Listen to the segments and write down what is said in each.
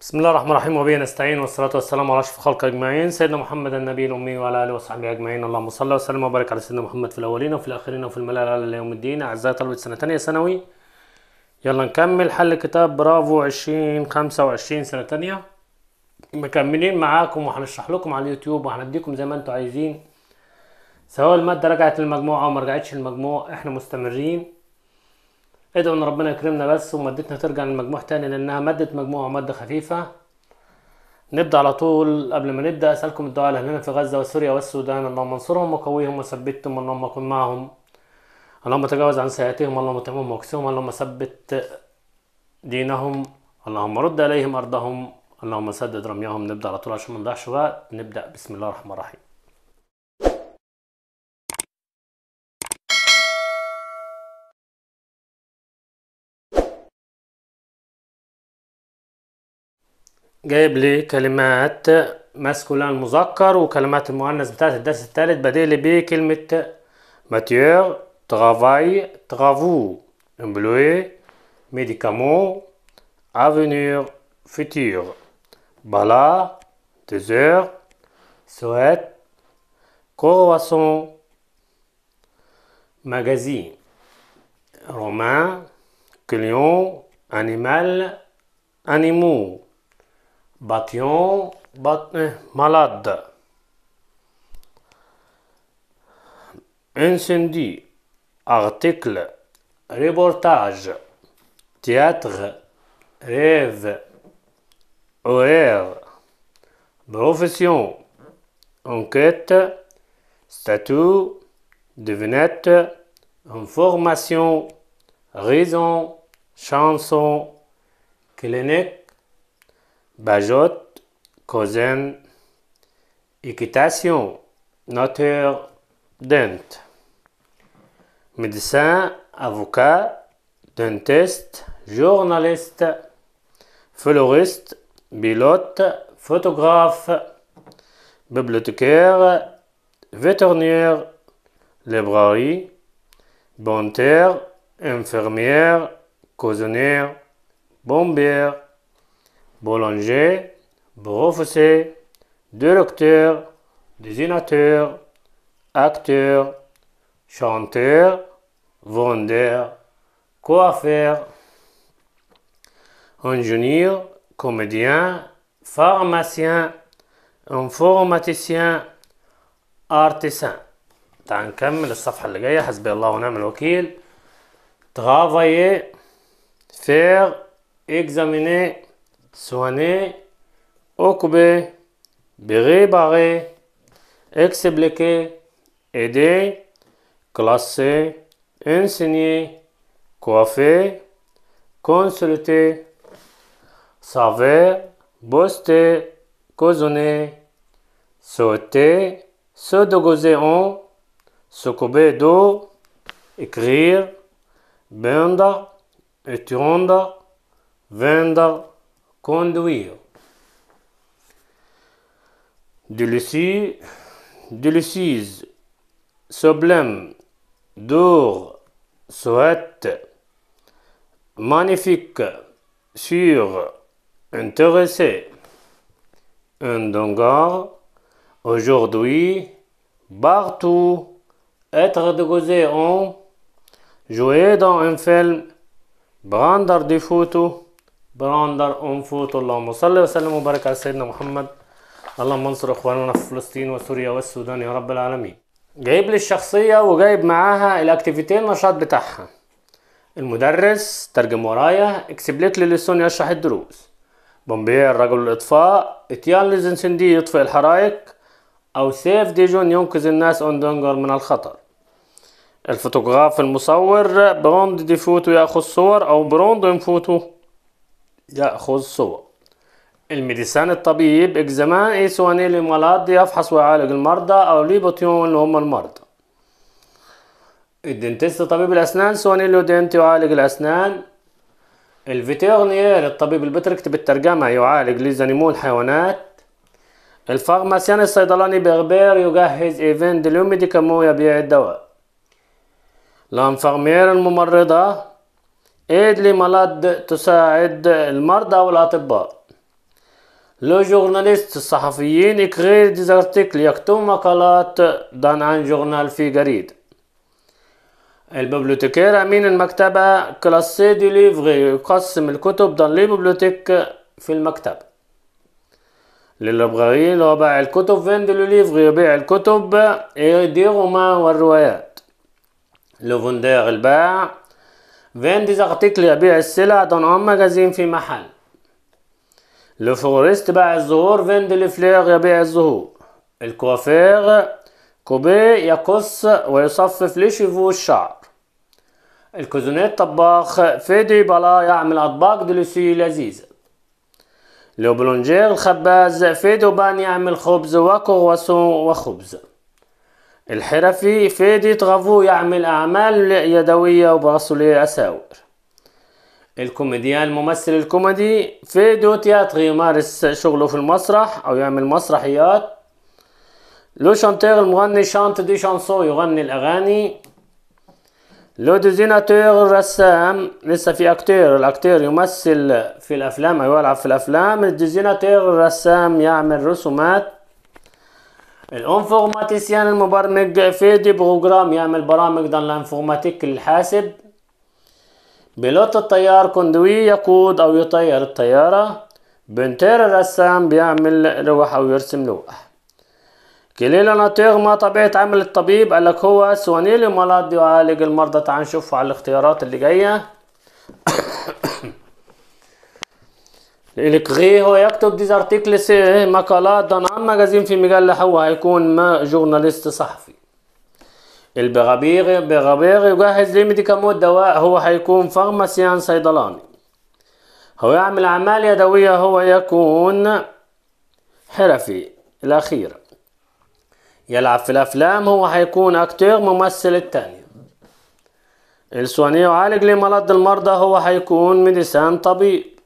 بسم الله الرحمن الرحيم وبه نستعين والصلاة والسلام على أشرف خلق أجمعين سيدنا محمد النبي الأمي وعلى آله وصحبه أجمعين اللهم صل وسلم وبارك على سيدنا محمد في الأولين وفي الآخرين وفي الملأ على يوم الدين أعزائي طلبة سنة تانية ثانوي يلا نكمل حل كتاب برافو 2025 سنة تانية مكملين معاكم وهنشرح لكم على اليوتيوب وهنديكم زي ما انتوا عايزين سواء المادة رجعت للمجموع أو ما رجعتش للمجموع احنا مستمرين ادعوا ان ربنا يكرمنا بس ومادتنا ترجع للمجموع تاني لانها مادة مجموعة ومادة خفيفة نبدا على طول قبل ما نبدا اسالكم الدعاء لاهلنا في غزة وسوريا والسودان اللهم انصرهم وقويهم وثبتهم اللهم كن معهم اللهم تجاوز عن سيئاتهم اللهم تمهم واكسهم اللهم ثبت دينهم اللهم رد عليهم ارضهم اللهم سدد رميهم نبدا على طول عشان ما نضيعش وقت نبدا بسم الله الرحمن الرحيم جايب لي كلمات ماسكولان مذكر وكلمات المؤنث بتاعت الدرس الثالث بادئ بيه كلمة ماتيور ترافاي ترافو امبلوي ميديكامون افنير فيتير بلا ديزور سويت كرواسون ماجازين رومان كليون انيمال انيمو Baton, bat, eh, malade. Incendie, article, reportage, théâtre, rêve, horaire, profession, enquête, statut, devinette, information, raison, chanson, clinique, Bajot, Cousin, équitation, notaire, dent, médecin, avocat, dentiste, journaliste, fleuriste, pilote, photographe, bibliothécaire, vétérinaire, librairie, bonteur, infirmière, cousinière, bombière, boulanger, professeur, directeur, dessinateur, acteur, chanteur, vendeur, coiffeur, ingénieur, comédien, pharmacien, informaticien, artisan. تعال الصفحة اللي جاية حسبي الله ونعم travailler faire examiner Soigner, occuper, Béré expliquer, Aider, Classer, Enseigner, Coiffer, Consulter, Savoir, bosser, causer, Sauter, Se dégoser en, couper d'eau, Écrire, vendre, Étendre, Vendre, conduire. de délicieuse, sublime, dur, souhaite, magnifique, sûr, intéressé. Un aujourd'hui, partout, être de en, jouer dans un film, prendre des photos. براندر أنفوت اللهم صل وسلم وبارك على سيدنا محمد اللهم انصر إخواننا في فلسطين وسوريا والسودان يا رب العالمين جايب لي الشخصية وجايب معاها الأكتيفيتي النشاط بتاعها المدرس ترجم ورايا اكسبليت لي لسون يشرح الدروس بومبير رجل الإطفاء اتيان لزنسندي يطفئ الحرائق أو سيف ديجون ينقذ الناس أون دونجر من الخطر الفوتوغراف المصور بروند ديفوتو ياخذ صور او بروند ينفوتو يأخذ صور الميديسان الطبيب إكزمان سواني للمرض يفحص ويعالج المرضى أو ليبوتيون اللي هم المرضى الدنتيست طبيب الأسنان سوانيلو دنت يعالج الأسنان الفيتيرنيير الطبيب البيطري بالترجمه الترجمة يعالج ليزانيمو الحيوانات الفارماسيان الصيدلاني بيربير يجهز ايفين دلو ميديكامو يبيع الدواء الانفرمير الممرضة ايد ملاد تساعد المرضى والأطباء لو جورناليست الصحفيين يكري ديزارتيكل يكتب مقالات دان عن جورنال في جريد الببليوتيكير أمين المكتبة كلاسي دي ليفغي يقسم الكتب دان لي ببليوتيك في المكتب للبغاري اللي باع الكتب فين دي ليفغي يبيع الكتب دي رومان والروايات لو فوندير الباع فينديز ارتيكل يبيع السلع دانان مجازين في محل لفورست باع الزهور فين دي لفلير يبيع الزهور الكوافير كوبي يقص ويصفف لشيفو الشعر الكوزونيت طباخ فيدي بلا يعمل أطباق دلوسي لذيذة لو بلونجير الخباز فيدو بان يعمل خبز وكرواسون وخبز الحرفي فادي تغافو يعمل أعمال يدوية وبراسه ليه أساور الكوميديان الممثل الكوميدي فيديو تياتري يمارس شغله في المسرح أو يعمل مسرحيات لو شانتير المغني شانت دي شانسو يغني الأغاني لو ديزيناتور الرسام لسه في أكتير الأكتير يمثل في الأفلام أو يلعب في الأفلام الديزيناتور الرسام يعمل رسومات الانفورماتيسيان المبرمج فيدي بروجرام يعمل برامج ده الانفورماتيك الحاسب بيلوت الطيار كوندوي يقود او يطير الطيارة بنتير الرسام بيعمل لوح او يرسم لوح كليلا ناتيغ ما طبيعة عمل الطبيب قالك هو سوانيلي ملاد يعالج المرضى تعال نشوفه على الاختيارات اللي جاية الكغي هو يكتب ديز ارتيكلس مقالات ده عن مجازين في مجلة هو هيكون ما جورناليست صحفي البغابيغي بغابيغي يجهز لي كمود دواء هو هيكون فارماسيان صيدلاني هو يعمل أعمال يدوية هو يكون حرفي الأخير يلعب في الأفلام هو هيكون أكتر ممثل التاني السواني يعالج لمرض المرضى هو هيكون ميديسان طبيب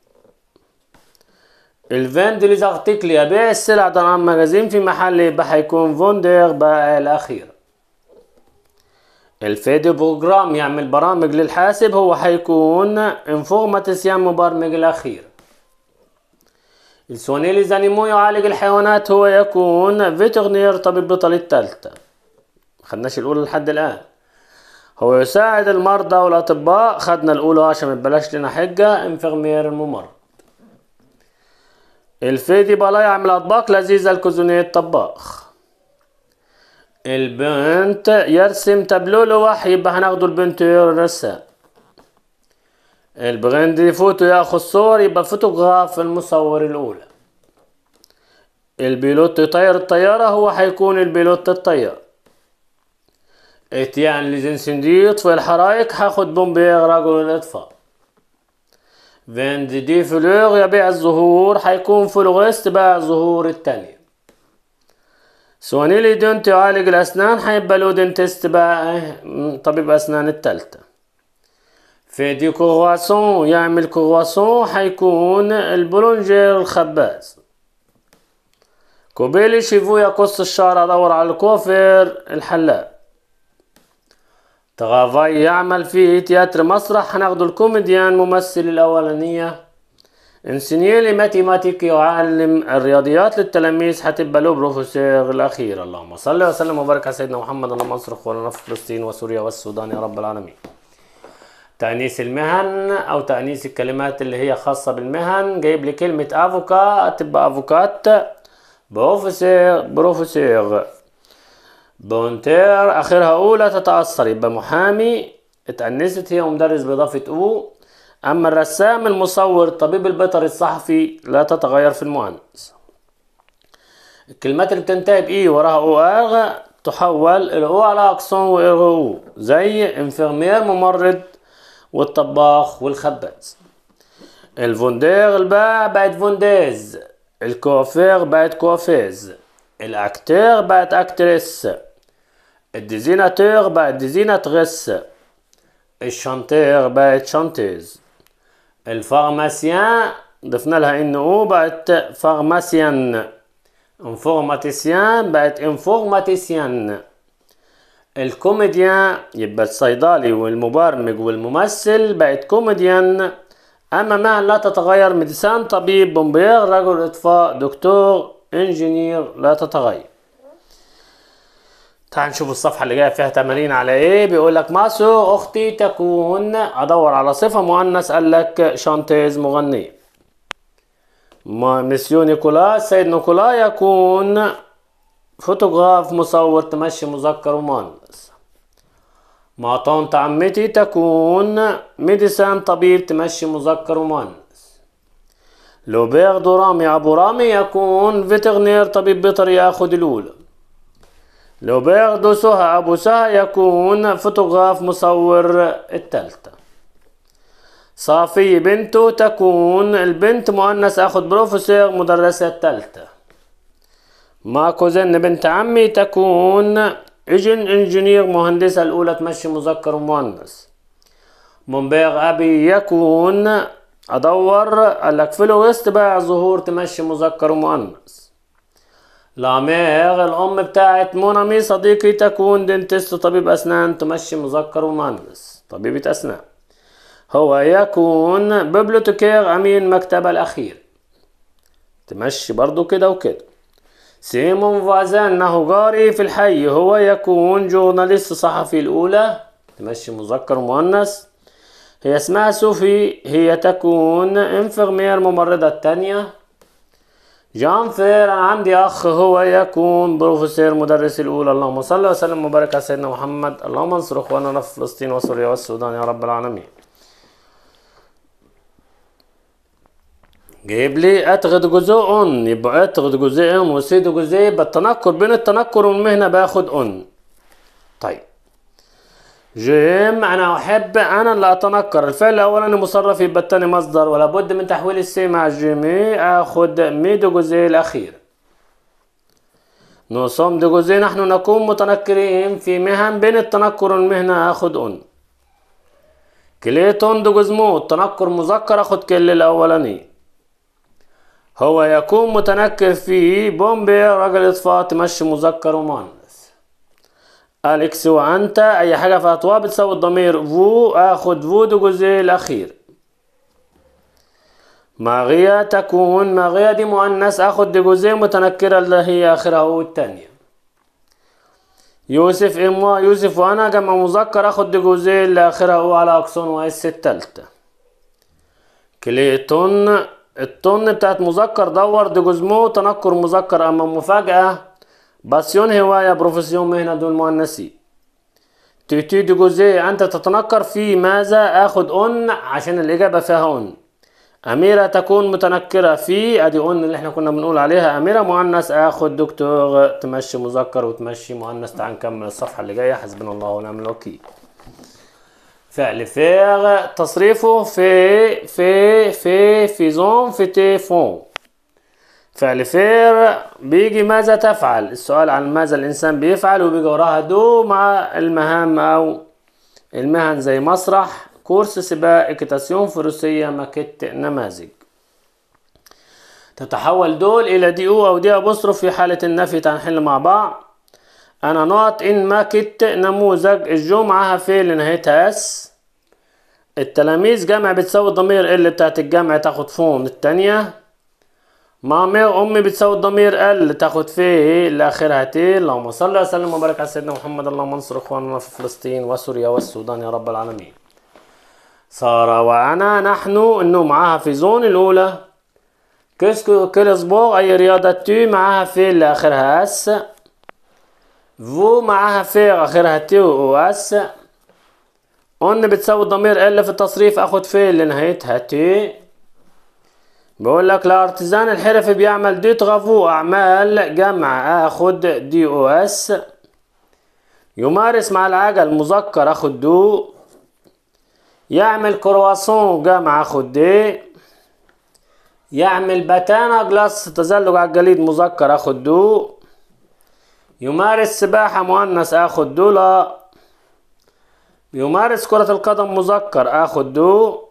دي ليزارتيكل يبيع السلع عن مجازين في محل يبقى هيكون فوندر بقى الأخير الفيديو بروجرام يعمل برامج للحاسب هو هيكون انفورماتيسيان مبرمج الأخير السوني زانيمو يعالج الحيوانات هو يكون فيترنير طبيب بطل الثالثة خدناش الأولى لحد الآن هو يساعد المرضى والأطباء خدنا الأولى عشان مبلاش لنا حجة انفيرمير الممرض الفيدي بقى يعمل أطباق لذيذة لكوزونية الطباخ البنت يرسم تابلو لوح يبقى هناخدو البنت يرسم البراند يفوتو ياخد صور يبقى فوتوغراف المصور الأولى البيلوت يطير الطيارة هو هيكون البيلوت الطيار اتيان لجنسنديط في الحرايق هاخد بومبير رجل الإطفاء فين دي, دي فلوغ يبيع الزهور حيكون فلوغست بقى الزهور التانية سوانيلي دونت يعالج الأسنان حيبقى له دنتست بقى طبيب أسنان التالتة في دي كوغواسون يعمل كوغواسون حيكون البولونجير الخباز كوبيلي شيفو يقص الشعر أدور على الكوفر الحلاق تغافاي يعمل في تياتر مسرح هناخدو الكوميديان ممثل الأولانية انسينيلي ماتيماتيكي يعلم الرياضيات للتلاميذ هتبقى له بروفيسور الأخير اللهم صل وسلم وبارك على سيدنا محمد اللهم انصر إخواننا في فلسطين وسوريا والسودان يا رب العالمين تأنيس المهن أو تأنيس الكلمات اللي هي خاصة بالمهن جايب لي كلمة أفوكا تبقى أفوكات بروفيسور بروفيسور بونتير اخرها اولى تتأثر يبقى محامي اتأنست هي ومدرس بإضافة او اما الرسام المصور الطبيب البيطري الصحفي لا تتغير في المؤنث الكلمات اللي بتنتهي بإي وراها أو ارغ آه، تحول إلى أو على اكسون او زي انفيرمير ممرض والطباخ والخباز الفوندير الباع بقت فونديز الكوافير بقت كوافيز الأكتير بقت أكتريس الديزيناتور بقى ديزيناتريس الشانتير بقت شانتيز الفارماسيان ضفنا لها ان او بقت فارماسيان انفورماتيسيان بقت انفورماتيسيان الكوميديان يبقى الصيدلي والمبرمج والممثل بقت كوميديان اما ما لا تتغير ميديسان طبيب بومبير رجل اطفاء دكتور انجينير لا تتغير تعال نشوف الصفحة اللي جاية فيها تمارين على ايه بيقول لك ماسو اختي تكون ادور على صفة مؤنث قال لك شانتيز مغنية مسيو نيكولا السيد نيكولا يكون فوتوغراف مصور تمشي مذكر ومؤنث ما طونت عمتي تكون ميديسان طبيب تمشي مذكر ومؤنث لوبير دورامي ابو رامي يكون فيتغنير طبيب بيطري ياخد الاولى لو بياخدوا أبو سها يكون فوتوغراف مصور التالتة صافي بنته تكون البنت مؤنث أخد بروفيسور مدرسة التالتة ما كوزن بنت عمي تكون إجن إنجينير مهندسة الأولى تمشي مذكر مؤنث منبيغ أبي يكون أدور قالك فلوغست بقى ظهور تمشي مذكر مؤنث لامير الأم بتاعت مونامي صديقي تكون دنتست طبيب أسنان تمشي مذكر ومؤنث طبيبة أسنان هو يكون بيبلوتيكير أمين مكتبة الأخير تمشي برضو كده وكده سيمون فازان نهو جاري في الحي هو يكون جورناليست صحفي الأولى تمشي مذكر ومؤنث هي اسمها سوفي هي تكون انفيرمير ممرضة التانية جون فير انا عندي اخ هو يكون بروفيسور مدرس الاولى اللهم صل وسلم وبارك على سيدنا محمد اللهم انصر اخواننا في فلسطين وسوريا والسودان يا رب العالمين جايب لي اتغد جزء ان يبقى اتغد ان وسيد جزء بالتنكر بين التنكر والمهنه باخد ان طيب جيم انا أحب أنا لا أتنكر الفعل الأولاني مصرف يبقى الثاني مصدر ولا بد من تحويل السي مع جيمي آخد مي دو جوزي الأخير نصوم دو جوزي نحن نكون متنكرين في مهن بين التنكر والمهنة آخد أن كليتون دو جوزمو التنكر مذكر آخد كل الأولاني هو يكون متنكر في بومبي رجل إطفاء تمشي مذكر ومان أليكس وأنت أي حاجة في توا بتساوي الضمير فو آخد فو دو جزء الأخير ماغية تكون ماغية دي مؤنث آخد دي جزء متنكرة اللي هي آخرها أهو التانية يوسف إما يوسف وأنا جمع مذكر آخد دي جزء اللي آخرها أهو على أكسون وإس التالتة كليتون التون بتاعت مذكر دور دي جزمه تنكر مذكر أما مفاجأة باسيون هواية بروفيسيون مهنة دون تيتي دي جوزي أنت تتنكر في ماذا آخد أن عشان الإجابة فيها أن أميرة تكون متنكرة في أدي أن اللي إحنا كنا بنقول عليها أميرة مؤنث آخد دكتور تمشي مذكر وتمشي مؤنث تعال نكمل الصفحة اللي جاية حسبنا الله ونعم الوكيل فعل فيغ تصريفه في في في في زون في فون فعل فير بيجي ماذا تفعل السؤال عن ماذا الإنسان بيفعل وبيجي وراها دو مع المهام أو المهن زي مسرح كورس سباق اكتاسيون فروسية ماكيت نماذج تتحول دول إلى دي أو أو دي أبوستروف في حالة النفي تنحل مع بعض أنا نقط إن ماكيت نموذج الجمعة في نهايتها أس التلاميذ جمع بتساوي الضمير اللي بتاعت الجمع تاخد فون التانية مامي امي بتساوي الضمير ال تاخد فيه لاخرها تي اللهم صل وسلم وبارك على سيدنا محمد اللهم انصر اخواننا في فلسطين وسوريا والسودان يا رب العالمين سارة وأنا نحن إنه معاها في زون الأولى كيسكو كيلسبور أي رياضة تي معاها في لآخرها أس فو معاها في آخرها تي و أس أن بتساوي الضمير ال في التصريف أخد في لنهايتها تي بقول لك الارتزان الحرفي بيعمل ديت غافو اعمال جمع اخد دي او اس يمارس مع العجل مذكر اخد دو يعمل كرواسون جمع اخد دي يعمل بتانة جلاس تزلج على الجليد مذكر اخد دو يمارس سباحة مؤنث اخد دولا يمارس كرة القدم مذكر اخد دو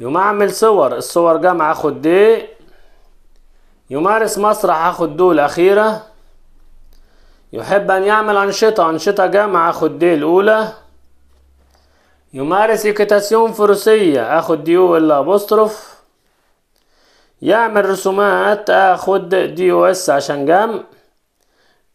يوم اعمل صور الصور جامعة اخد دي يمارس مسرح اخد دو الاخيرة يحب ان يعمل انشطة انشطة جامعة اخد دي الاولى يمارس اكتاسيون فروسية اخد ديو الابوستروف يعمل رسومات اخد دي او اس عشان جام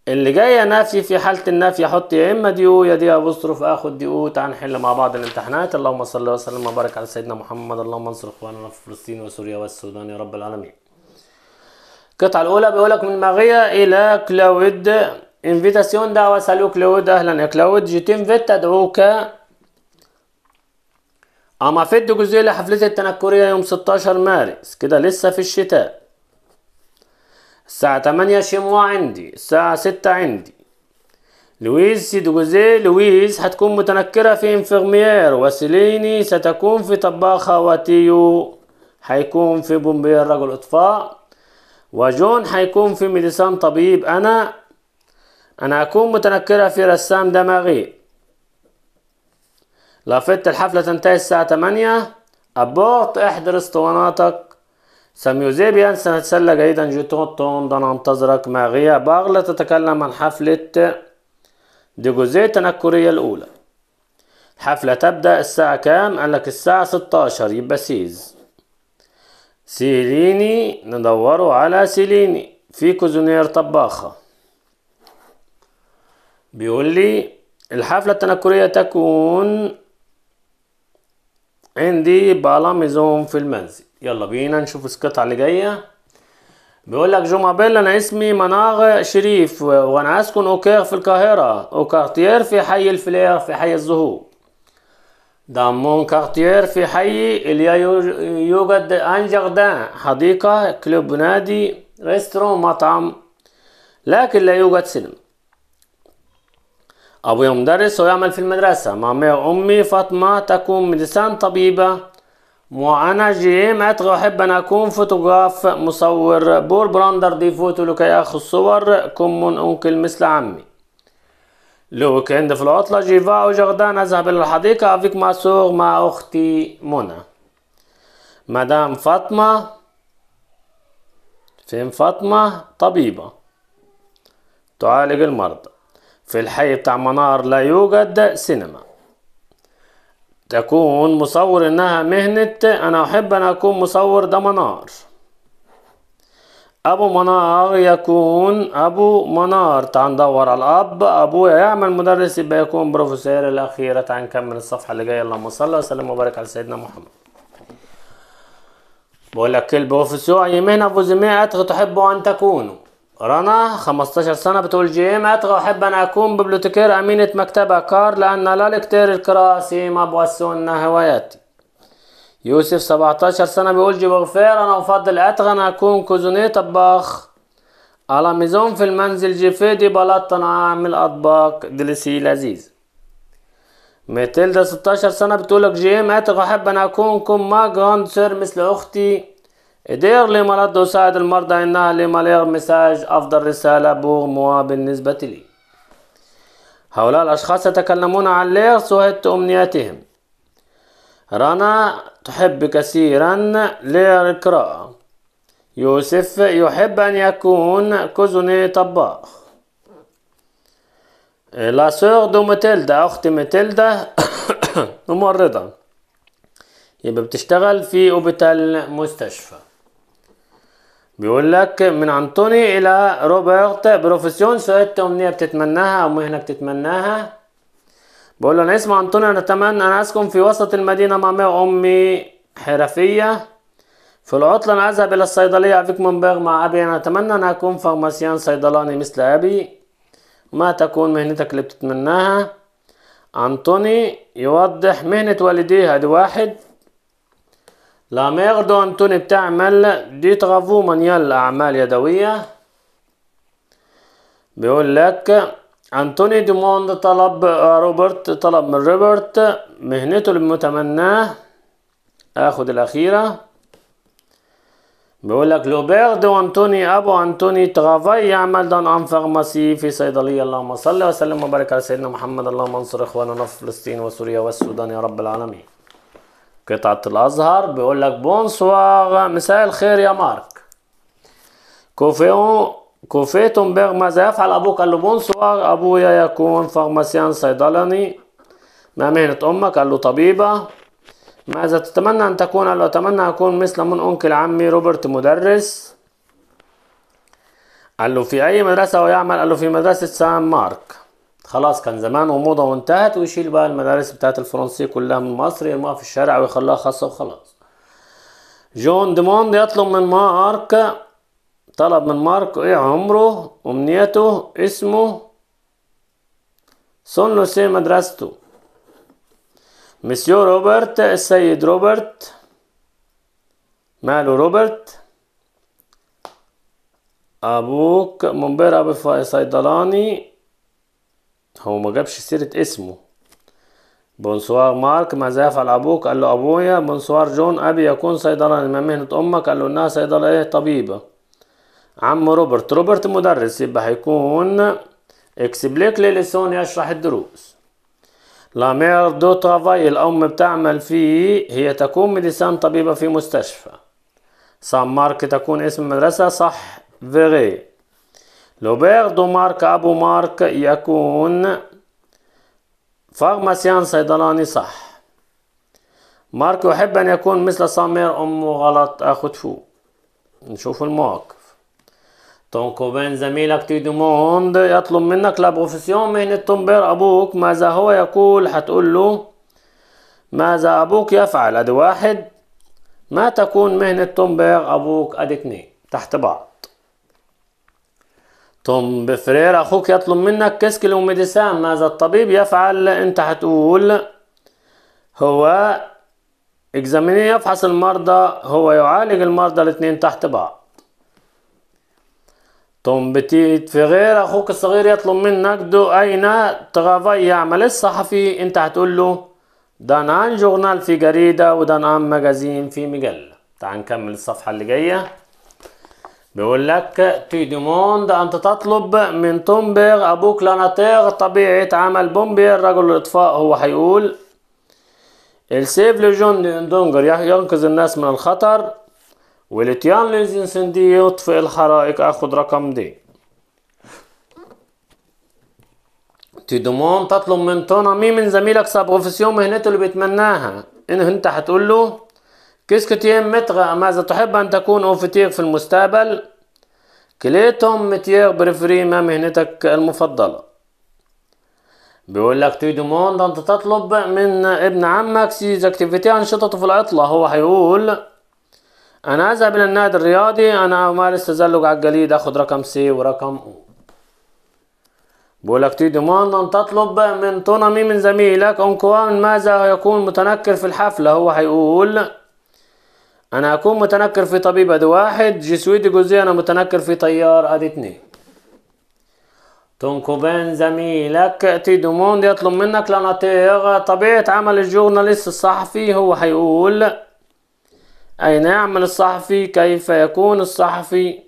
اللي جاية نافي في حالة النفي أحط يا إما دي أو يا دي أبوستروف آخد دي أو تعال نحل مع بعض الامتحانات اللهم صل وسلم وبارك على سيدنا محمد اللهم انصر إخواننا في فلسطين وسوريا والسودان يا رب العالمين القطعة الأولى بيقول لك من ماغيا إلى كلاود انفيتاسيون دعوة سالو كلاود أهلا يا كلاود جيتين فيت أدعوك أما فيت جزئية لحفلة التنكرية يوم 16 مارس كده لسه في الشتاء الساعة تمانية شيموا عندي الساعة ستة عندي لويز سيدوزي لويز هتكون متنكرة في انفغمير وسيليني ستكون في طباخة وتيو هيكون في بومبير رجل اطفاء وجون هيكون في ميديسان طبيب انا انا هكون متنكرة في رسام دماغي لافت الحفلة تنتهي الساعة تمانية أبورت احضر اسطواناتك سامي زيبيان سنتسلى جيدا جوتون دون انتظرك مع غياب أغلى تتكلم عن حفلة ديجوزيتنا تنكرية الأولى الحفلة تبدأ الساعة كام؟ قال لك الساعة 16 يبقى سيز سيليني ندوروا على سيليني في كوزونير طباخة بيقول لي الحفلة التنكرية تكون عندي بالاميزون في المنزل يلا بينا نشوف القطعة اللي جاية بيقول لك جو مابيل انا اسمي مناغ شريف وانا اسكن اوكير في القاهرة اوكارتير في حي الفلير في حي الزهور دامون كارتير في حي اليا يوجد ان جاردان حديقة كلوب نادي ريستورون مطعم لكن لا يوجد سينما أبوي مدرس ويعمل في المدرسة مع امي فاطمة تكون مدرسان طبيبة وانا جيمات احب ان اكون فوتوغراف مصور بول براندر دي فوتو لكي اخذ صور من انكل مثل عمي كان في العطلة جيفا وجغدان أذهب إلى الحديقة أفيك ماسوغ مع أختي منى مدام فاطمة فين فاطمة طبيبة تعالج المرضى في الحي بتاع منار لا يوجد سينما تكون مصور إنها مهنة أنا أحب أن أكون مصور ده منار أبو منار يكون أبو منار تعال ندور على الأب أبويا يعمل مدرس يبقى يكون بروفيسور الأخيرة تعال نكمل الصفحة اللي جاية اللهم صل وسلم وبارك على سيدنا محمد بقول لك البروفيسور أي مهنة فوزمية تحب أن تكونوا رنا 15 سنة بتقول جيم اتغى وأحب أن أكون ببلوتكير أمينة مكتبة كار لأن لا الكتير الكراسي ما بوسونا هواياتي يوسف 17 سنة بيقول جي بغفير أنا أفضل أتغى أن أكون كوزوني طباخ على ميزون في المنزل جيفيدي بلط أنا أعمل أطباق دلسي لذيذ ماتيلدا 16 سنة بتقولك جيم ام اتغى أحب أن أكون كوم ما هاند سير مثل أختي إدير مرض تساعد المرضى إنها لي مالير مساج أفضل رسالة موا بالنسبة لي هؤلاء الأشخاص يتكلمون عن ليغ سهد أمنياتهم رنا تحب كثيرا ليغ القراءة يوسف يحب أن يكون كوزني طباخ لا سور دو متلدا أختي متلدا ممرضة يبقى بتشتغل في أوبيتال مستشفى بيقول لك من انطوني الى روبرت بروفيسيون سويت امنيه بتتمناها او مهنه بتتمناها بقول له انا اسمي انطوني انا اتمنى انا اسكن في وسط المدينه مع امي وامي حرفيه في العطله انا اذهب الى الصيدليه افيك مونبيغ مع ابي انا اتمنى ان اكون فارماسيان صيدلاني مثل ابي ما تكون مهنتك اللي بتتمناها انطوني يوضح مهنه والديه هذا واحد لا ميردو انتوني بتعمل دي ترافو مانيال أعمال يدوية بيقول لك أنتوني دوموند طلب آه، روبرت طلب من روبرت مهنته المتمناه آخد الأخيرة بيقول لك لوبير دو أنتوني أبو أنتوني ترافاي يعمل دون أن فارماسي في صيدلية اللهم صل وسلم وبارك على سيدنا محمد اللهم انصر إخواننا في فلسطين وسوريا والسودان يا رب العالمين قطعة الأزهر بيقول لك بونسوار مساء الخير يا مارك كوفيو كوفيتون بيغ ماذا يفعل أبوك قال له بونسوار أبويا يكون فارماسيان صيدلاني ما مهنة أمك قال له طبيبة ماذا تتمنى أن تكون قال له أتمنى أكون مثل من أنكل عمي روبرت مدرس قال له في أي مدرسة هو يعمل قال له في مدرسة سان مارك خلاص كان زمان وموضة وانتهت ويشيل بقى المدارس بتاعت الفرنسية كلها من مصر يرموها في الشارع ويخلوها خاصة وخلاص جون ديموند يطلب من مارك طلب من مارك ايه عمره امنيته اسمه سون لوسي مدرسته مسيو روبرت السيد روبرت ماله روبرت أبوك ابو صيدلاني هو ما جابش سيرة اسمه بونسوار مارك ماذا يفعل أبوك؟ قال له أبويا بونسوار جون أبي يكون صيدلة ما مهنة أمك قال له إنها صيدلة إيه طبيبة عم روبرت روبرت مدرس يبقى هيكون اكسبليك لسون يشرح الدروس لا مير دو ترافاي الأم بتعمل فيه هي تكون ميديسان طبيبة في مستشفى سان مارك تكون اسم مدرسة صح فيغي لوبير مارك أبو مارك يكون فارماسيان صيدلاني صح مارك يحب أن يكون مثل سامير أمه غلط أخد فو نشوف المواقف دونك وبين زميلك تي دو موند يطلب منك لا بروفيسيون مهنة طنبير أبوك ماذا هو يقول هتقول له ماذا أبوك يفعل أدي واحد ما تكون مهنة تومبير أبوك أدي اتنين تحت بعض طم بفرير اخوك يطلب منك كسك لوميديسان ماذا الطبيب يفعل انت هتقول هو اكزاميني يفحص المرضى هو يعالج المرضى الاثنين تحت بعض طم بتيت في غير اخوك الصغير يطلب منك دو اين تغافي يعمل الصحفي انت هتقول له دان عن جورنال في جريدة ودان عن مجازين في مجلة تعال نكمل الصفحة اللي جاية بيقول لك تي ديموند أنت تطلب من تومبير أبوك لاناتير طبيعة عمل بومبير رجل الإطفاء هو هيقول السيف لجون دونجر ينقذ الناس من الخطر والاتيان للانسندي يطفئ الحرائق اخد رقم دي ديموند تطلب من تونا مين من زميلك سا بروفيسيون مهنته اللي بيتمناها انه انت هتقول له Qu'est-ce ماذا تحب أن تكون أوفتير في المستقبل؟ كليتهم متيغ بريفري ما مهنتك المفضلة بيقول لك تو دوموند أنت تطلب من ابن عمك سيز أكتيفيتي أنشطته في العطلة هو هيقول أنا أذهب إلى النادي الرياضي أنا أمارس تزلج على الجليد أخد رقم سي ورقم أو بيقول لك تو دوموند أنت تطلب من تونامي من زميلك أونكوان ماذا يكون متنكر في الحفلة هو هيقول انا اكون متنكر في طبيب ادي واحد جسويدي جوزي انا متنكر في طيار ادي اتنين تنكوبين زميلك تي دوموند يطلب منك لنطيغ طبيعة عمل الجورناليست الصحفي هو هيقول أين يعمل الصحفي كيف يكون الصحفي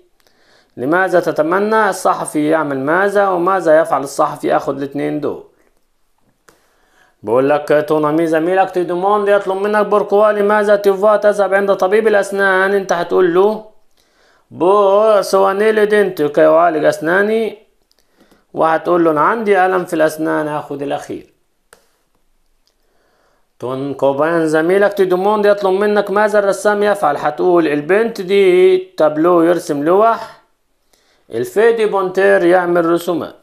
لماذا تتمنى الصحفي يعمل ماذا وماذا يفعل الصحفي أخذ الاتنين دول بقول لك تونامي زميلك تيدوموند يطلب منك بوركوا لماذا تيفا تذهب عند طبيب الأسنان أنت هتقول له بو سوانيلي دينتو كي أسناني وهتقول له أنا عندي ألم في الأسنان هاخد الأخير تون كوبان زميلك تيدوموند يطلب منك ماذا الرسام يفعل هتقول البنت دي تابلو يرسم لوح الفيدي بونتير يعمل رسومات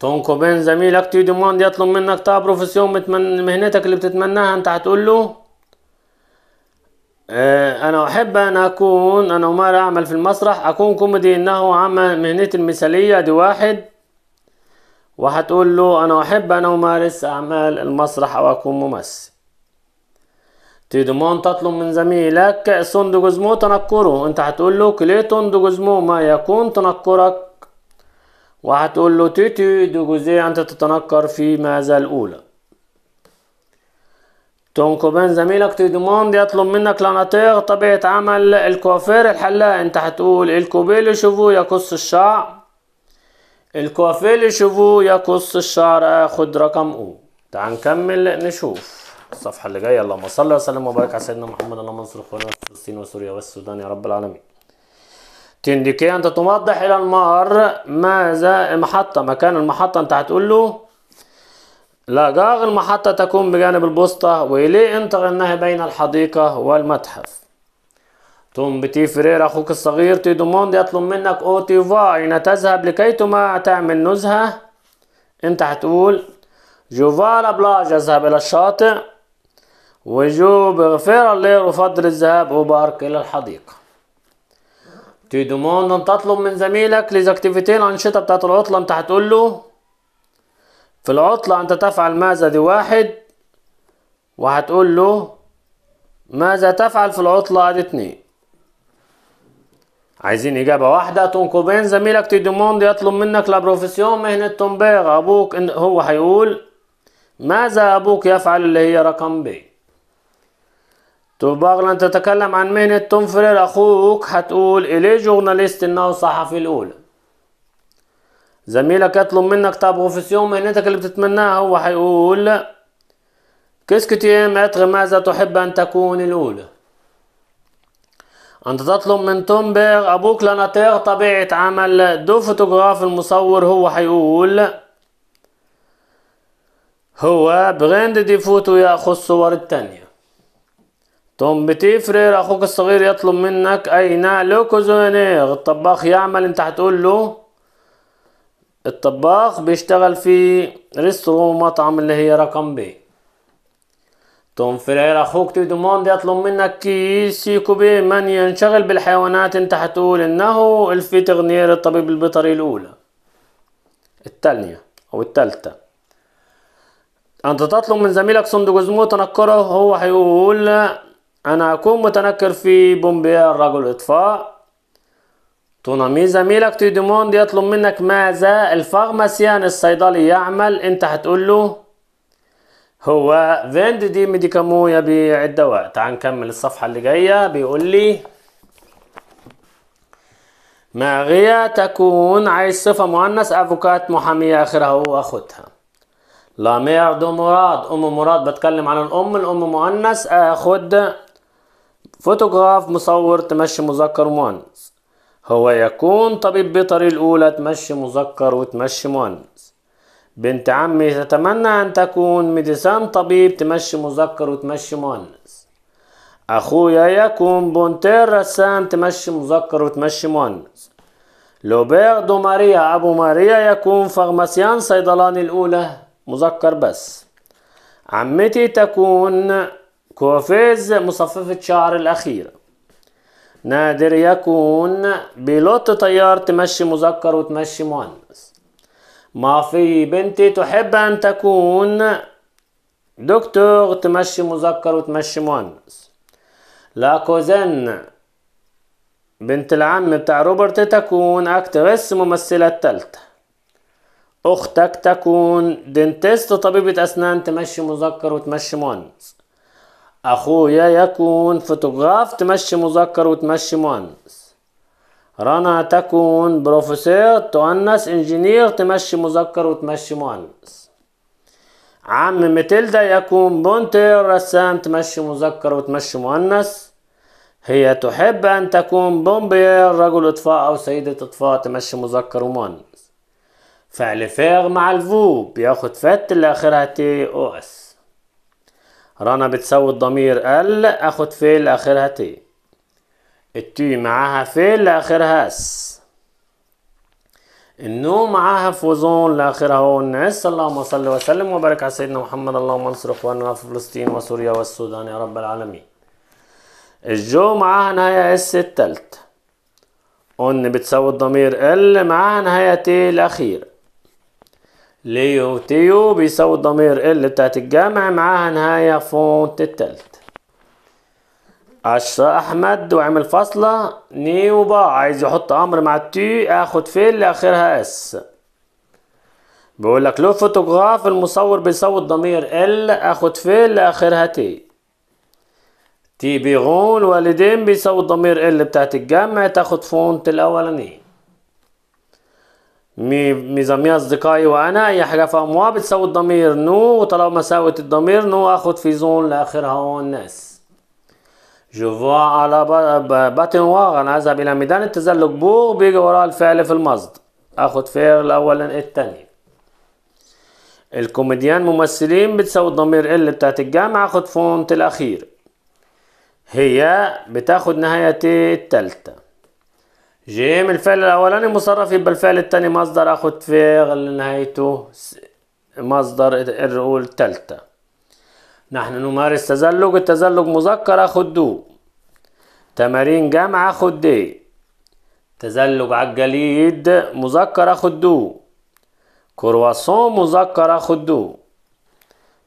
تونكو بين زميلك تي دوموند يطلب منك تاع بروفيسيون مهنتك اللي بتتمناها انت هتقول له آه، انا احب ان اكون انا وما اعمل في المسرح اكون كوميدي انه عمل مهنتي المثالية دي واحد وهتقول له انا احب ان امارس اعمال المسرح او اكون ممثل دوموند تطلب من زميلك كأس جوزمو تنكره انت هتقول له كليتون جوزمو ما يكون تنكرك وهتقول له تيتي دو جوزيه أنت تتنكر في ماذا الأولى تنكبان زميلك تدموند يطلب منك لاناتير طبيعة عمل الكوافير الحلاق انت هتقول الكوبيل شوفو يقص الشعر الكوافيل شوفو يقص الشعر اخد رقم او تعال نكمل نشوف الصفحة اللي جاية اللهم صل وسلم وبارك على سيدنا محمد اللهم انصر اخواننا في فلسطين وسوريا والسودان يا رب العالمين تنديكي أنت توضح إلى المار ماذا المحطة مكان المحطة أنت هتقول له لجاغ المحطة تكون بجانب البوسطة وليه انت أنها بين الحديقة والمتحف توم بتي فرير أخوك الصغير تيدوموند يطلب منك أوتيفا أين تذهب لكي تما تعمل نزهة أنت هتقول جوفالا بلاج أذهب إلى الشاطئ وجو بغفير الليل وفضل الذهاب وبارك إلى الحديقة دوموند ان تطلب من زميلك لزاكتيفيتي الانشطه بتاعت العطله انت هتقول له في العطله انت تفعل ماذا دي واحد وهتقول له ماذا تفعل في العطله دي اتنين عايزين إجابة واحدة تنكوبين زميلك تيدوموند يطلب منك لابروفيسيون مهنة تنبيغ أبوك هو هيقول ماذا أبوك يفعل اللي هي رقم بي تباغ لن تتكلم عن مهنة توم فرير أخوك هتقول إليه جورناليست إنه صحفي الأولى زميلك يطلب منك طب غوفيسيون مهنتك اللي بتتمناها هو هيقول كسكتيم أتغي ماذا تحب أن تكون الأولى أنت تطلب من توم بيغ أبوك لنطير طبيعة عمل دو فوتوغراف المصور هو هيقول هو بغند دي فوتو يأخذ صور التانية تقوم بتفرر اخوك الصغير يطلب منك اين لوكوزونيغ الطباخ يعمل انت هتقول له الطباخ بيشتغل في ريسترو مطعم اللي هي رقم بي ثم فرير اخوك تي دوموند يطلب منك كيسي كوبي من ينشغل بالحيوانات انت هتقول انه الفيتغنير الطبيب البيطري الاولى التانية او التالتة أنت تطلب من زميلك صندوق زموت تنكره هو هيقول أنا أكون متنكر في بومبيا الرجل إطفاء تونامي زميلك تيديموند يطلب منك ماذا الفارماسيان الصيدلي يعمل انت هتقول له هو فيند دي ميديكامو يبيع الدواء تعال نكمل الصفحة اللي جاية بيقول لي ماغية تكون عايز صفة مؤنث افوكات محامية اخرها هو أخدها لا مير دو مراد ام مراد بتكلم عن الام الام مؤنث اخد فوتوغراف مصور تمشي مذكر ومؤنث هو يكون طبيب بيطري الأولى تمشي مذكر وتمشي مؤنث بنت عمي تتمنى أن تكون ميديسان طبيب تمشي مذكر وتمشي مؤنث أخويا يكون بونتير رسام تمشي مذكر وتمشي مؤنث لوبير دو ماريا أبو ماريا يكون فارماسيان صيدلاني الأولى مذكر بس عمتي تكون كوفيز مصففة شعر الأخيرة نادر يكون بيلوت طيار تمشي مذكر وتمشي مؤنث ما في بنتي تحب أن تكون دكتور تمشي مذكر وتمشي مؤنث لا كوزن بنت العم بتاع روبرت تكون أكترس ممثلة التالتة أختك تكون دنتست طبيبة أسنان تمشي مذكر وتمشي مؤنث أخويا يكون فوتوغراف تمشي مذكر وتمشي مؤنث رنا تكون بروفيسور تؤنث انجينير تمشي مذكر وتمشي مؤنث عم متلدا يكون بونتير رسام تمشي مذكر وتمشي مؤنث هي تحب أن تكون بومبير رجل إطفاء أو سيدة إطفاء تمشي مذكر ومؤنث فعل فاغ مع الفوب بياخد فت اللي آخرها تي أو اس رنا بتساوي الضمير ال اخد فيل اخرها تي التي معاها فيل لاخرها اس النو معاها فوزون لاخرها هون اس اللهم صل وسلم وبارك على سيدنا محمد اللهم انصر اخواننا في فلسطين وسوريا والسودان يا رب العالمين الجو معاها نهاية اس التالت اون بتساوي الضمير ال معاها نهاية تي الأخير ليو تيو بيساوي الضمير ال بتاعت الجمع معاها نهاية فونت التالت عشرة أحمد وعمل فاصلة نيو با عايز يحط أمر مع التي آخد فيل آخرها اس بيقولك لو له فوتوغراف المصور بيساوي الضمير ال آخد فيل آخرها تي تي بيغون والدين بيساوي الضمير ال بتاعت الجمع تاخد فونت الأولانية ميزامي اصدقائي وانا يحرف اموا بتساوي الضمير نو وطالما ساوت الضمير نو اخد في زون لاخرها هون ناس فوا على باتنوار انا اذهب الى ميدان التزلج بوغ بيجي وراء الفعل في المصدر اخد فير اولا الثاني الكوميديان ممثلين بتساوي الضمير ال بتاعت الجامعة اخد فونت الاخير هي بتاخد نهاية التالتة جيم الفعل الأولاني مصرف يبقى الفعل التاني مصدر أخد فعل نهايته مصدر الرؤول تالتة نحن نمارس تزلج التزلج مذكر أخد دو تمارين جمع أخد دي تزلج على الجليد مذكر أخد دو كرواسون مذكر أخد دو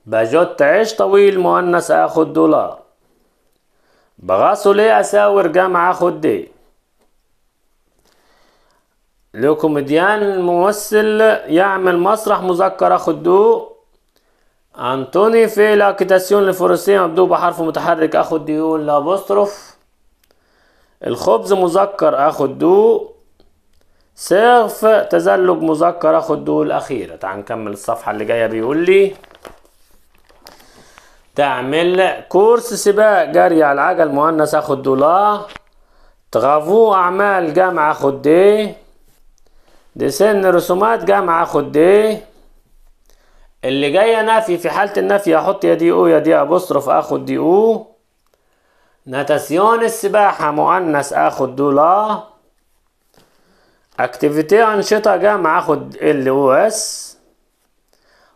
باجوت عيش طويل مؤنث أخد دولار بغاصو ليه أساور جمع أخد دي لكوميديان ممثل يعمل مسرح مذكر دو أنطوني في لاكيتاسيون الفرنسية مبدوء بحرف متحرك أخد ديون لابوستروف الخبز مذكر أخد دو سيرف تزلج مذكر أخد دو الأخيرة تعال نكمل الصفحة اللي جاية بيقول لي تعمل كورس سباق جري على العجل مؤنث أخد لا تغافو أعمال جامعة أخد ديه دي سن رسومات جامعة دي اللي جاية نفي في حالة النفي أحط يا دي او يا دي ابوستروف اخد دي او ناتاسيون السباحة مؤنث اخد دولا اكتيفيتي انشطة جامعة اخد ال او اس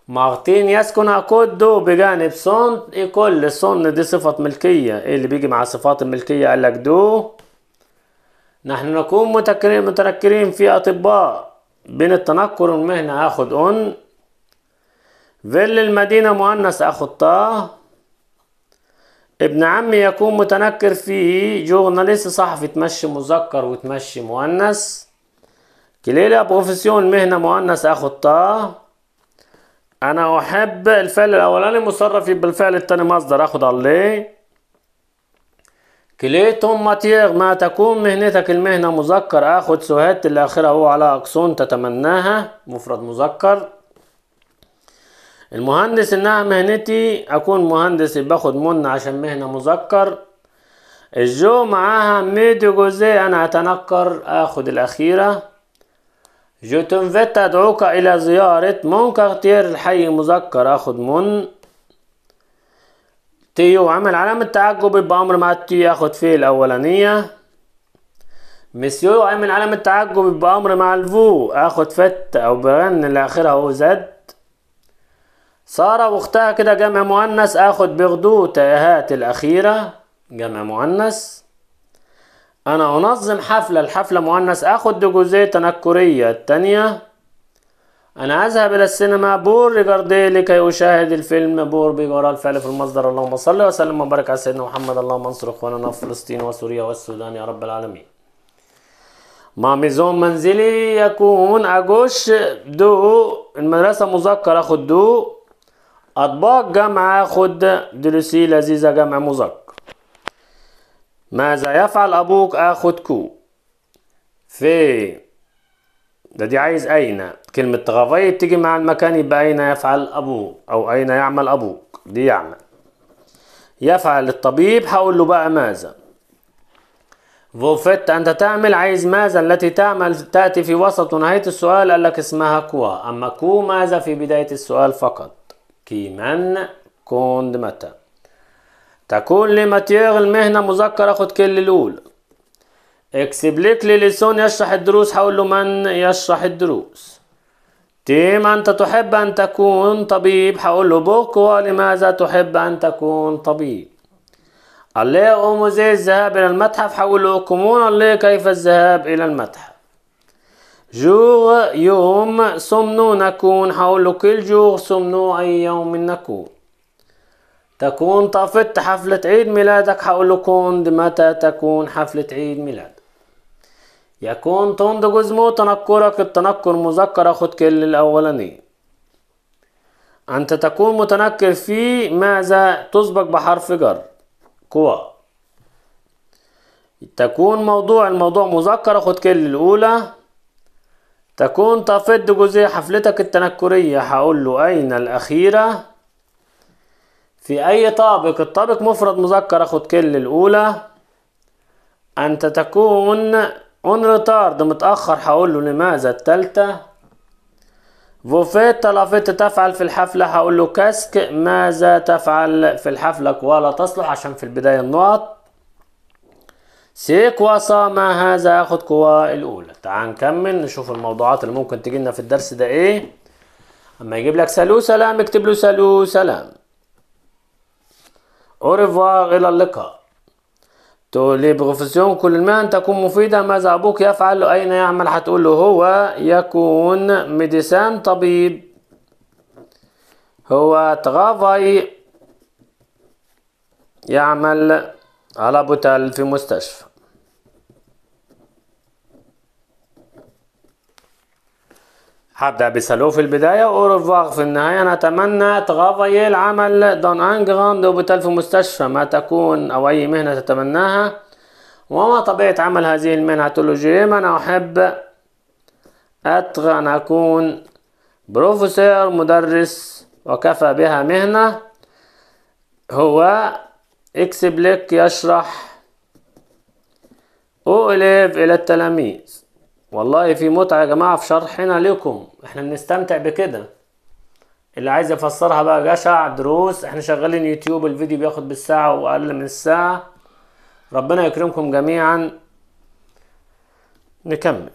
مارتين يسكن اكود دو بجانب سون ايكول السون دي صفة ملكية إيه اللي بيجي مع صفات الملكية قالك دو نحن نكون متنكرين في أطباء بين التنكر والمهنة أخد أن فيل المدينة مؤنث أخد طه ابن عمي يكون متنكر فيه جورناليست صحفي تمشي مذكر وتمشي مؤنث كليلة بروفيسيون مهنة مؤنث أخد طه أنا أحب الفعل الأولاني مصرفي بالفعل التاني مصدر أخد عليه كليتهم ماتيغ ما تكون مهنتك المهنة مذكر اخد سهادة الآخرة هو على أقصون تتمناها مفرد مذكر المهندس إنها مهنتي أكون مهندس باخد من عشان مهنة مذكر الجو معاها ميدو جوزي أنا اتنكر أخد الأخيرة جو تنفت أدعوك إلى زيارة مونكارتير الحي مذكر أخد من تيو عمل علامة تعجب بأمر ماتيو ياخد فيه الأولانية مسيو عمل علامة تعجب بأمر مع الفو آخد فت أو برن اللي آخرها هو زد سارة وأختها كده جمع مؤنث آخد بغدو تاهات الأخيرة جمع مؤنث أنا أنظم حفلة الحفلة مؤنث آخد جزئية تنكرية التانية أنا أذهب إلى السينما بور ريجاردي لكي أشاهد الفيلم بور بجراء الفعل في المصدر اللهم صل وسلم وبارك على سيدنا محمد اللهم انصر إخواننا في فلسطين وسوريا والسودان يا رب العالمين ميزون منزلي يكون أجوش دو المدرسة مذكر أخد دو أطباق جمع أخد دلوسي لذيذة جمع مذكر ماذا يفعل أبوك أخد كو في ده دي عايز أين كلمة غاضي بتيجي مع المكان يبقى أين يفعل أبوك أو أين يعمل أبوك دي يعمل يفعل الطبيب هقول له بقى ماذا فوفيت أنت تعمل عايز ماذا التي تعمل تأتي في وسط ونهاية السؤال قال لك اسمها كوا أما كو ماذا في بداية السؤال فقط كي من كوند متى تكون لماتيغ المهنة مذكرة خد كل الأولى اكسبليت لي لسون يشرح الدروس هقول من يشرح الدروس تيم أنت تحب أن تكون طبيب حقول له بوكو لماذا تحب أن تكون طبيب لي أمو زي الذهاب إلى المتحف حقول له قومون لي كيف الذهاب إلى المتحف جور يوم سمنو نكون حقول له كل جور سمنو أي يوم نكون تكون طفت حفلة عيد ميلادك حقول له كوند متى تكون حفلة عيد ميلادك يكون طند جزمو تنكرك التنكر مذكر خد كل الأولاني أنت تكون متنكر في ماذا تسبق بحرف جر قوى تكون موضوع الموضوع مذكر خد كل الأولى تكون تفض جزي حفلتك التنكرية هقول له أين الأخيرة في أي طابق الطابق مفرد مذكر خد كل الأولى أنت تكون اون ريتارد متأخر هقول له لماذا التالتة فيت لافيت تفعل في الحفلة هقول له كاسك ماذا تفعل في الحفلة ولا تصلح عشان في البداية النقط سيك وصا ما هذا ياخد كوا الأولى تعال نكمل نشوف الموضوعات اللي ممكن تجي لنا في الدرس ده إيه أما يجيب لك سلو سلام اكتب له سلو سلام أوريفوار إلى اللقاء تقول لي بروفيسيون كل ما أن تكون مفيدة ماذا أبوك يفعل أين يعمل هتقول له هو يكون ميديسان طبيب هو ترافاي يعمل على بوتال في مستشفى هبدأ بسالو في البداية وأوروفاغ في النهاية نتمنى تغطي العمل دون انجراند لو في مستشفى ما تكون أو أي مهنة تتمناها وما طبيعة عمل هذه المهنة تولوجيم أنا أحب أتغى أن أكون بروفيسور مدرس وكفى بها مهنة هو إكسبليك يشرح أؤلف إلى التلاميذ والله في متعة يا جماعة في شرحنا لكم احنا بنستمتع بكده اللي عايز يفسرها بقى جشع دروس احنا شغالين يوتيوب الفيديو بياخد بالساعة واقل من الساعة ربنا يكرمكم جميعا نكمل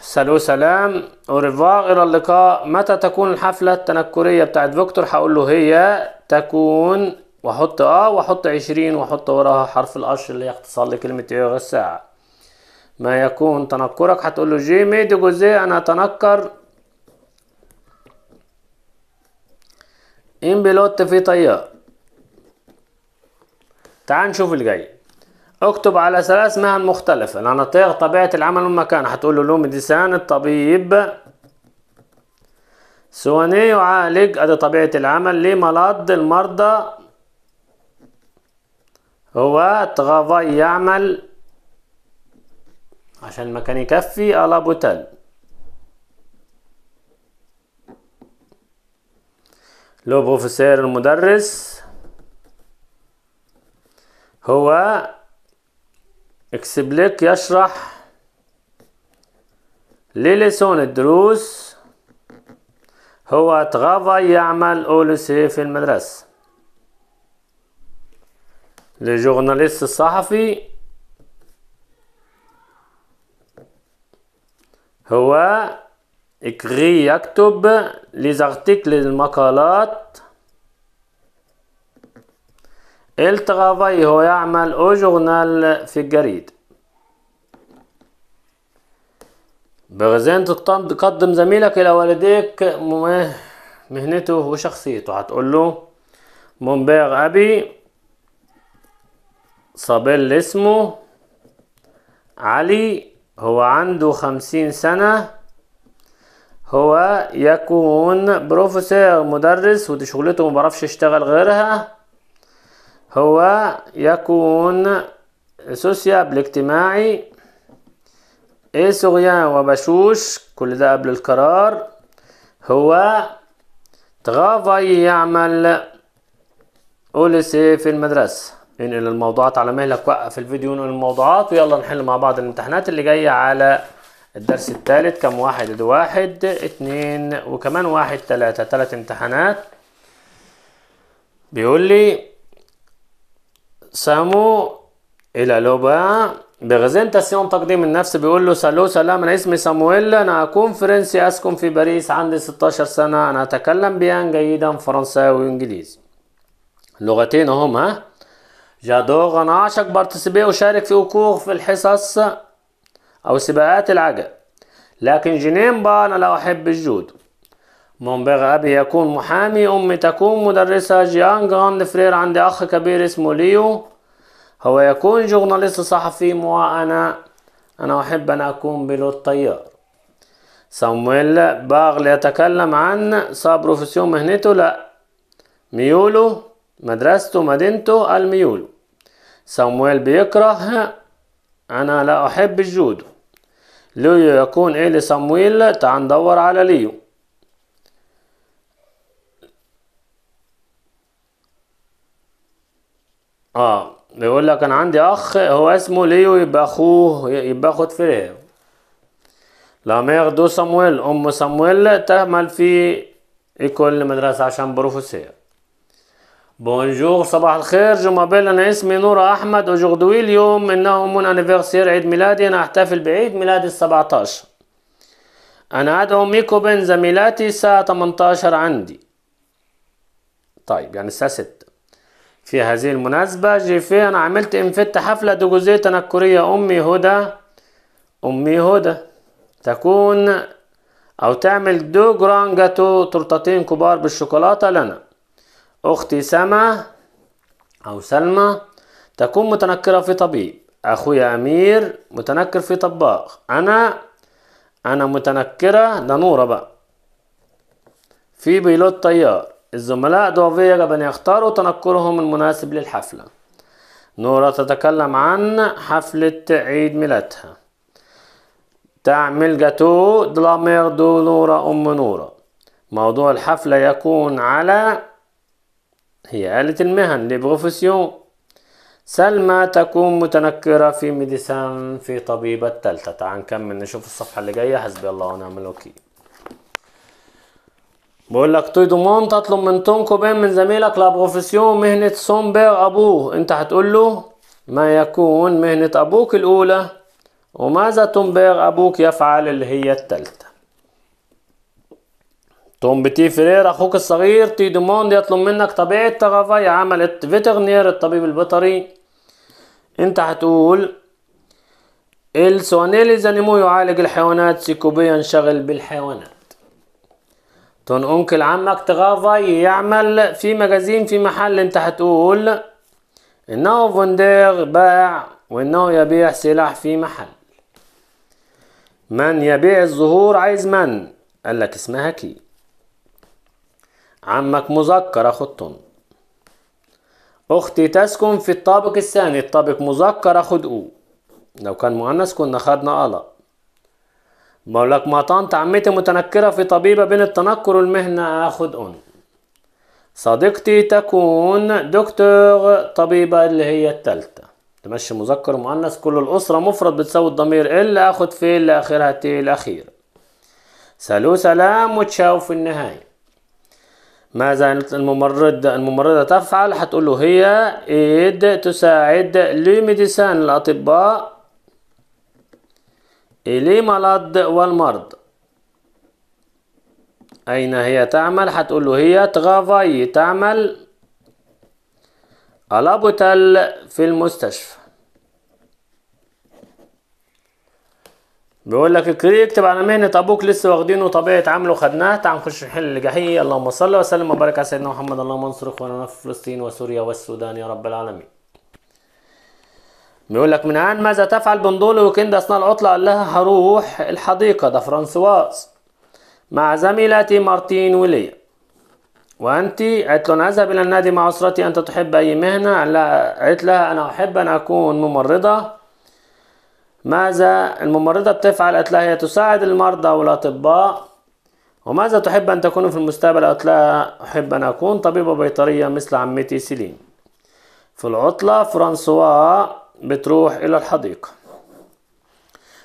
سلو سلام اوريفوار الى اللقاء متى تكون الحفلة التنكرية بتاعت فيكتور هقول له هي تكون واحط اه واحط عشرين واحط وراها حرف القش اللي يختصر اختصار لكلمة ايه الساعة ما يكون تنكرك هتقول له جي ميدي جوزي أنا أتنكر إن بلوت في طيار تعال نشوف الجاي اكتب على ثلاث مهن مختلفة الأناطيق طبيعة العمل والمكان هتقول له لوم ديسان الطبيب سواني يعالج أدي طبيعة العمل ليه المرضى هو تغافي يعمل عشان المكان يكفي بوتال لو بروفيسير المدرس هو اكسبليك يشرح لليسون الدروس هو تغافى يعمل أولسي في المدرسة لجورناليست الصحفي هو écrit يكتب les المقالات الترافاي هو يعمل او جورنال في الجريد بغزين تقدم زميلك إلى والديك مهنته وشخصيته هتقول له مونبير أبي صابيل اسمه علي هو عنده خمسين سنة هو يكون بروفيسور مدرس ودي شغلته مبعرفش يشتغل غيرها هو يكون سوسيابل اجتماعي اي سغيان وبشوش كل ده قبل القرار هو تغافي يعمل أوليسي في المدرسة ننقل يعني الموضوعات على مهلك وقف الفيديو ننقل الموضوعات ويلا نحل مع بعض الامتحانات اللي جاية على الدرس الثالث كم واحد ادي واحد اتنين وكمان واحد تلاتة تلات امتحانات بيقول لي سامو إلى لوبا بغزنتاسيون تقديم النفس بيقول له سالو سلام انا اسمي سامويل انا اكون فرنسي اسكن في باريس عندي 16 سنة انا اتكلم بيان جيدا فرنساوي وانجليزي لغتين هما انا اعشق بارتسبي وشارك في وقوع في الحصص أو سباقات العجل لكن جنين بان لا أحب الجود مونبغ أبي يكون محامي أمي تكون مدرسة جيان جان فرير عندي أخ كبير اسمه ليو هو يكون جورناليست صحفي وأنا أنا أحب أن أكون بلوت طيار سامويل باغل يتكلم عن صاب بروفيسيون مهنته لا ميوله مدرسته مدينته الميول سامويل بيكره أنا لا أحب الجودو ليو يكون إيه لسامويل تعال ندور على ليو اه بيقول لك انا عندي اخ هو اسمه ليو يبقى اخوه يبقى اخد فريو لما دو سامويل ام سامويل تعمل في كل مدرسة عشان بروفيسير بونجور صباح الخير جمع بيل انا اسمي نورا احمد اجوردوي اليوم انه من انيفرسير عيد ميلادي انا احتفل بعيد ميلادي السبعتاشر انا ادعو ميكو بين زميلاتي الساعة 18 عندي طيب يعني الساعة 6 في هذه المناسبة جيفي انا عملت انفت حفلة دجوزية تنكرية امي هدى امي هدى تكون او تعمل دو جران جاتو كبار بالشوكولاتة لنا أختي سما أو سلمى تكون متنكرة في طبيب أخويا أمير متنكر في طباخ أنا أنا متنكرة ده نورة بقى في بيلوت طيار الزملاء دوفية يجب أن يختاروا تنكرهم المناسب للحفلة نورة تتكلم عن حفلة عيد ميلادها تعمل جاتو دلامير دو نورة أم نورة موضوع الحفلة يكون على هي آلة المهن لبروفيسيون سلمى تكون متنكرة في ميديسان في طبيبة تالتة تعال نكمل نشوف الصفحة اللي جاية حسبي الله ونعم الوكيل بقول لك توي دومون تطلب من تونكو كوبين من زميلك لابروفيسيون مهنة سومبر أبوه أنت هتقول له ما يكون مهنة أبوك الأولى وماذا تومبير أبوك يفعل اللي هي التالتة توم بتي فرير اخوك الصغير تي دوموند يطلب منك طبيعة يا عملت فيتغنير الطبيب البيطري انت هتقول السوانيلي زانيمو يعالج الحيوانات سيكوبيا انشغل بالحيوانات تون انكل عمك تغافا يعمل في مجازين في محل انت هتقول انه فوندير باع وانه يبيع سلاح في محل من يبيع الزهور عايز من قال لك اسمها كي عمك مذكر اخد طن اختي تسكن في الطابق الثاني الطابق مذكر اخد او لو كان مؤنث كنا خدنا الا بقول ما طنط عمتي متنكرة في طبيبة بين التنكر والمهنة اخد ان صديقتي تكون دكتور طبيبة اللي هي التالتة تمشي مذكر ومؤنث كل الأسرة مفرد بتساوي الضمير إلا آخد في الاخرها تي الأخير سالو سلام وتشاو في النهاية ماذا الممرض الممرضة تفعل هتقول له هي إيد تساعد لميديسان الأطباء مرض والمرض أين هي تعمل هتقول له هي تغافاي تعمل الابوتال في المستشفى بيقول لك الكريه يكتب على مهنه ابوك لسه واخدينه طبيعه عمله خدناه تعال نخش نحل الجحيم اللهم صل وسلم وبارك على سيدنا محمد اللهم انصر اخواننا في فلسطين وسوريا والسودان يا رب العالمين بيقول لك من الان ماذا تفعل بندول وكندا اثناء العطله قال لها هروح الحديقه ده فرانسواز مع زميلتي مارتين وليا وانت قالت له انا اذهب الى النادي مع اسرتي انت تحب اي مهنه قال لها قالت لها انا احب ان اكون ممرضه ماذا الممرضة بتفعل قالت لها هي تساعد المرضى والأطباء وماذا تحب أن تكون في المستقبل قالت لها أحب أن أكون طبيبة بيطرية مثل عمتي سيلين في العطلة فرانسوا بتروح إلى الحديقة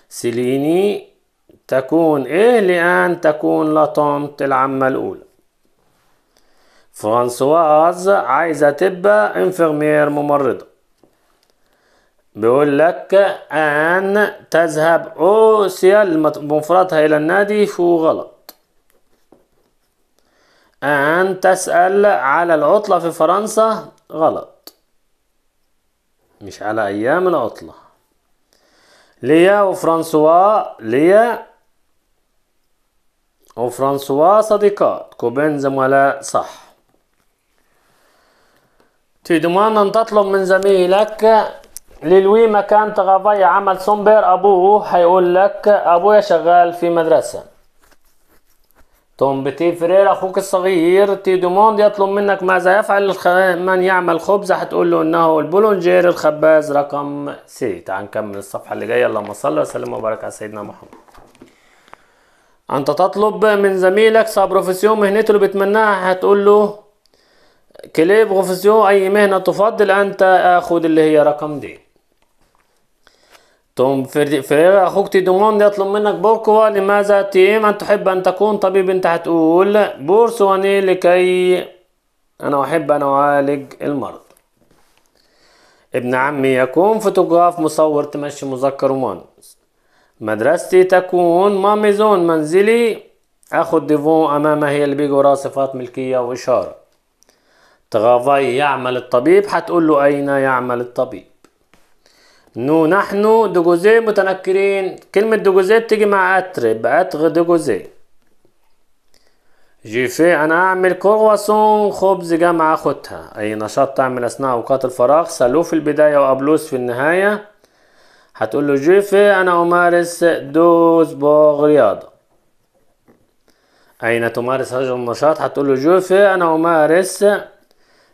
سيليني تكون إيه لأن تكون لطمت العمة الأولى فرانسواز عايزة تبقى انفرمير ممرضة بيقول لك أن تذهب أوسيا بمفردها إلى النادي شو غلط أن تسأل على العطلة في فرنسا غلط مش على أيام العطلة ليا وفرانسوا ليا وفرانسوا صديقات كوبين زملاء صح تدمان أن تطلب من زميلك للوي مكان تغضي عمل سومبير أبوه هيقول لك أبويا شغال في مدرسة توم بتي فرير أخوك الصغير تي دوموند يطلب منك ماذا يفعل من يعمل خبز هتقول له إنه البولونجير الخباز رقم سي تعال نكمل الصفحة اللي جاية اللهم صل وسلم وبارك على سيدنا محمد أنت تطلب من زميلك صاحب بروفيسيون مهنته اللي بيتمناها هتقول له كليب بروفيسيون أي مهنة تفضل أنت أخذ اللي هي رقم دي توم فريرة أخوك تيدومون يطلب منك بوركوا لماذا تيم أن تحب أن تكون طبيب أنت هتقول بورسواني لكي أنا أحب أن أعالج المرض ابن عمي يكون فوتوغراف مصور تمشي مذكر ومؤنث مدرستي تكون ماميزون منزلي أخد ديفون امامه هي اللي بيجي وراها صفات ملكية وإشارة تغافي يعمل الطبيب هتقول له أين يعمل الطبيب نو نحن دوجوزي متنكرين كلمة دوجوزي تيجي مع أتر يبقى أتر دوجوزي جيفي أنا أعمل كرواسون خبز جمع أخوتها أي نشاط تعمل أثناء أوقات الفراغ سالو في البداية وأبلوس في النهاية هتقول له جيفي أنا أمارس دوز بوغ رياضة أين تمارس هذا النشاط هتقول له جيفي أنا أمارس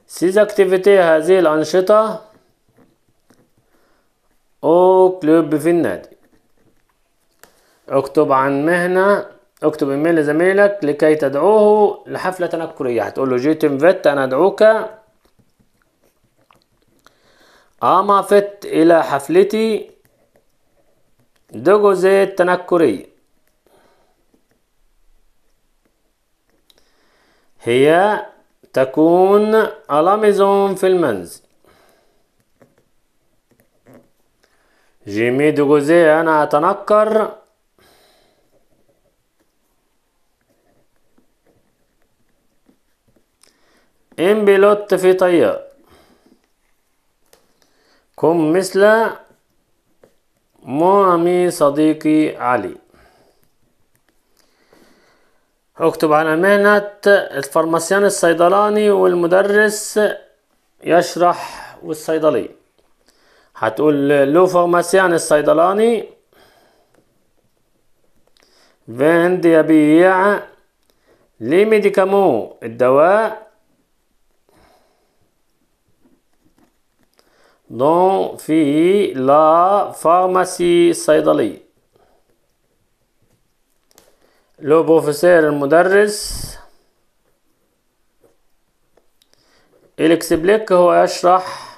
سيز أكتيفيتي هذه الأنشطة او كلوب في النادي اكتب عن مهنة اكتب ايميل لزميلك لكي تدعوه لحفلة تنكرية هتقول له جيت انفيت انا ادعوك اما فت الى حفلتي زيت تنكرية هي تكون ألاميزون في المنزل جيمي دوجوزي أنا أتنكر إن بيلوت في طيار كم مثل مامي صديقي علي اكتب على مهنة الفرماسيان الصيدلاني والمدرس يشرح والصيدلي هتقول لو فارماسيان الصيدلاني فيند يبيع لي ميديكامو الدواء دون في لا فارماسي الصيدلي لو بروفيسور المدرس الاكسبليك هو يشرح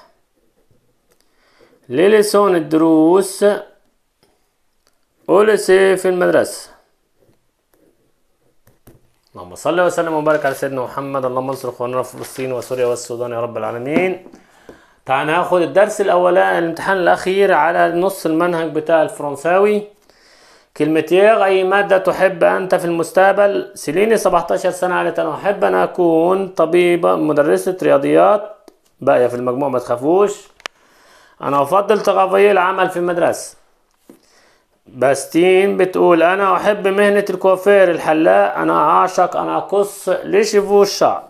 للسون الدروس أولسي في المدرسة اللهم صل وسلم وبارك على سيدنا محمد اللهم انصر اخواننا في فلسطين وسوريا والسودان يا رب العالمين تعال ناخد الدرس الاولاني الامتحان الاخير على نص المنهج بتاع الفرنساوي كلمتيغ اي مادة تحب انت في المستقبل سليني 17 سنة قالت انا احب ان اكون طبيبة مدرسة رياضيات باقية في المجموع ما تخافوش أنا أفضل تغذية العمل في المدرسة باستين بتقول أنا أحب مهنة الكوافير الحلاق أنا أعشق أن أقص لشفو الشعر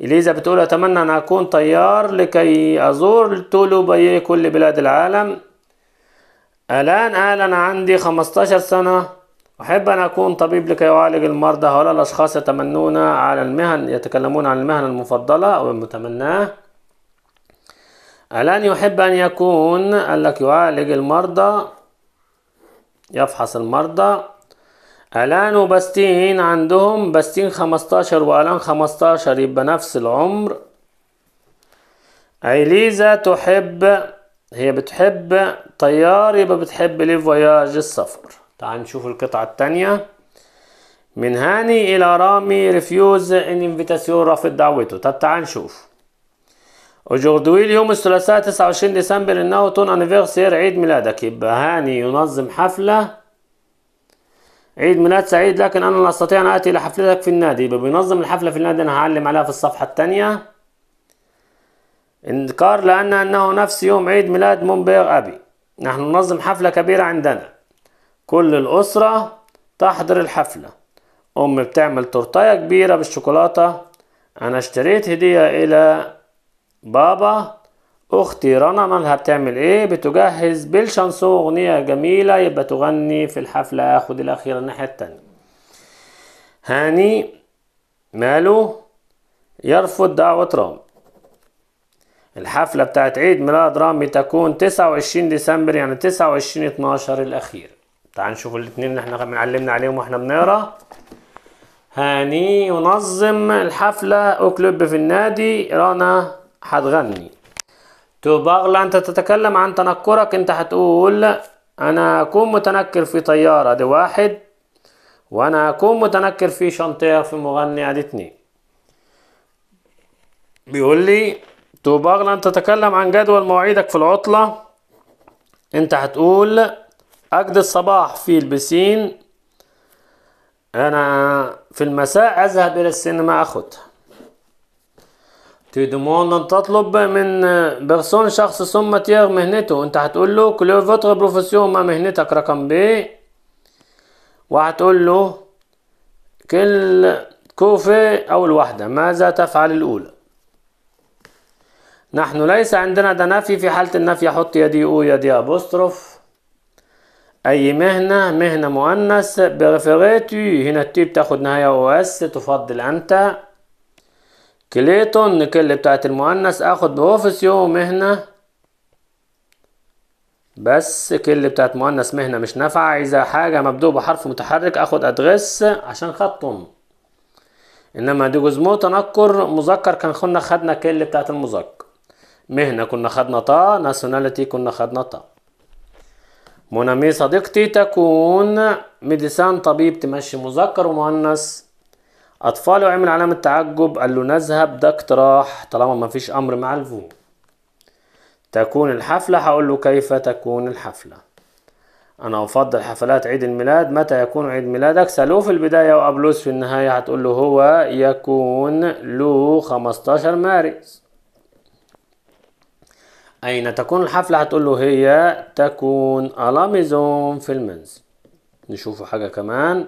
إليزا بتقول أتمنى أن أكون طيار لكي أزور تولو بي كل بلاد العالم الآن أنا عندي 15 سنة أحب أن أكون طبيب لكي أعالج المرضى هؤلاء الأشخاص يتمنون على المهن يتكلمون عن المهن المفضلة أو المتمناه الآن يحب أن يكون قال لك يعالج المرضى يفحص المرضى الآن وبستين عندهم بستين خمستاشر وألان خمستاشر يبقى نفس العمر أيليزا تحب هي بتحب طيار يبقى بتحب ليه فواياج السفر تعال نشوف القطعة التانية من هاني إلى رامي ريفيوز إن انفيتاسيون رفض دعوته طب تعال نشوف اجوردوي اليوم الثلاثاء 29 ديسمبر انه تون انيفرسير عيد ميلادك يبقى هاني ينظم حفلة عيد ميلاد سعيد لكن انا لا استطيع ان اتي الى حفلتك في النادي يبقى بينظم الحفلة في النادي انا هعلم عليها في الصفحة الثانية انكار لان انه نفس يوم عيد ميلاد مونبير ابي نحن ننظم حفلة كبيرة عندنا كل الاسرة تحضر الحفلة امي بتعمل تورتاية كبيرة بالشوكولاتة انا اشتريت هدية الى بابا اختي رنا مالها بتعمل ايه بتجهز بالشانسون اغنيه جميله يبقى تغني في الحفله اخد الاخيره الناحيه التانيه هاني ماله يرفض دعوه رامي الحفلة بتاعت عيد ميلاد رامي تكون 29 ديسمبر يعني 29 12 الأخير تعال نشوف الاتنين اللي احنا بنعلمنا عليهم واحنا بنقرا هاني ينظم الحفلة أكلب في النادي رنا هتغني تو باغلا انت تتكلم عن تنكرك انت هتقول انا اكون متنكر في طيارة دي واحد وانا اكون متنكر في شنطيه في مغني ادي اتنين بيقول لي تو باغلا انت تتكلم عن جدول مواعيدك في العطلة انت هتقول اجد الصباح في البسين انا في المساء اذهب الى السينما اخدها تو دوموند أن تطلب من بيرسون شخص ثم تيغ مهنته أنت هتقول له كلور فوتر بروفيسيون ما مهنتك رقم ب وهتقول له كل كوفي أول واحدة ماذا تفعل الأولى نحن ليس عندنا ده نفي في حالة النفي حط يدي أو يدي أبوستروف أي مهنة مهنة مؤنث بريفيريتي هنا التي بتاخد نهاية أو أس تفضل أنت كليتون نكل بتاعت المؤنث اخد يو مهنة بس كل بتاعت مؤنث مهنة مش نافعة عايزة حاجة مبدوء بحرف متحرك اخد ادغس عشان خطهم انما دي جزمو تنكر مذكر كان خلنا خدنا كل بتاعت المذكر مهنة كنا خدنا طا ناسوناليتي كنا خدنا طا منامي صديقتي تكون ميديسان طبيب تمشي مذكر ومؤنث أطفاله عمل علامة تعجب قال له نذهب ده اقتراح طالما ما فيش أمر مع الفو تكون الحفلة هقول له كيف تكون الحفلة أنا أفضل حفلات عيد الميلاد متى يكون عيد ميلادك سألوه في البداية وأبلوس في النهاية هتقول له هو يكون له 15 مارس أين تكون الحفلة هتقول له هي تكون ألاميزون في المنزل نشوفه حاجة كمان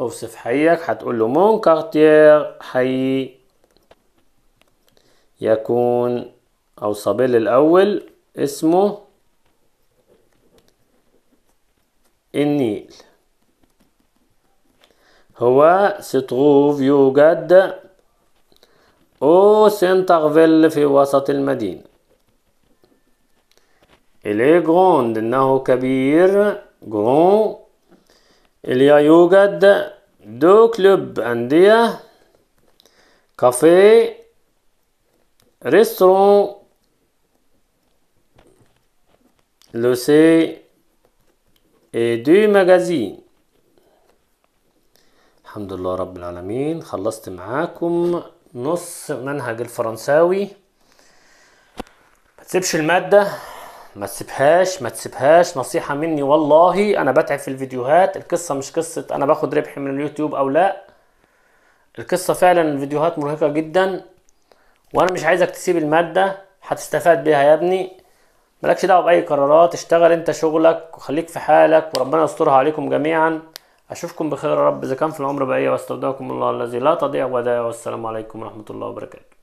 اوصف حيك هتقول له مون كارتير حي يكون او صابيل الاول اسمه النيل هو ستروف يوجد او سنترفيل في وسط المدينة إلي جروند إنه كبير جرون Il يوجد دو كلوب أندية كافيه ريستورون لوسي اي دو ماجازين الحمد لله رب العالمين خلصت معاكم نص منهج الفرنساوي ما تسيبش الماده ما تسيبهاش ما تسيبهاش نصيحه مني والله انا بتعب في الفيديوهات القصه مش قصه انا باخد ربح من اليوتيوب او لا القصه فعلا الفيديوهات مرهقه جدا وانا مش عايزك تسيب الماده هتستفاد بيها يا ابني مالكش دعوه باي قرارات اشتغل انت شغلك وخليك في حالك وربنا يسترها عليكم جميعا اشوفكم بخير يا رب اذا كان في العمر بقيه واستودعكم الله الذي لا تضيع ودائعه والسلام عليكم ورحمه الله وبركاته